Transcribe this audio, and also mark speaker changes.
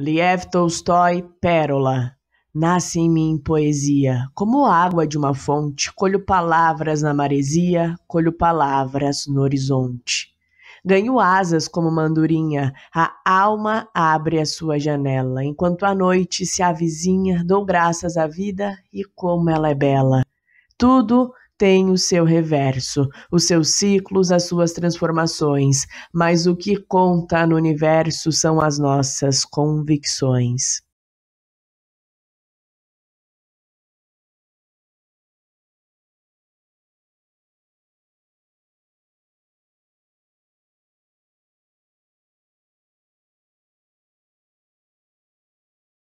Speaker 1: Liev Tolstói, Pérola. Nasce em mim poesia, como água de uma fonte, colho palavras na maresia, colho palavras no horizonte. Ganho asas como mandurinha, a alma abre a sua janela, enquanto a noite se avizinha, dou graças à vida e como ela é bela. Tudo tem o seu reverso, os seus ciclos, as suas transformações, mas o que conta no universo são as nossas
Speaker 2: convicções.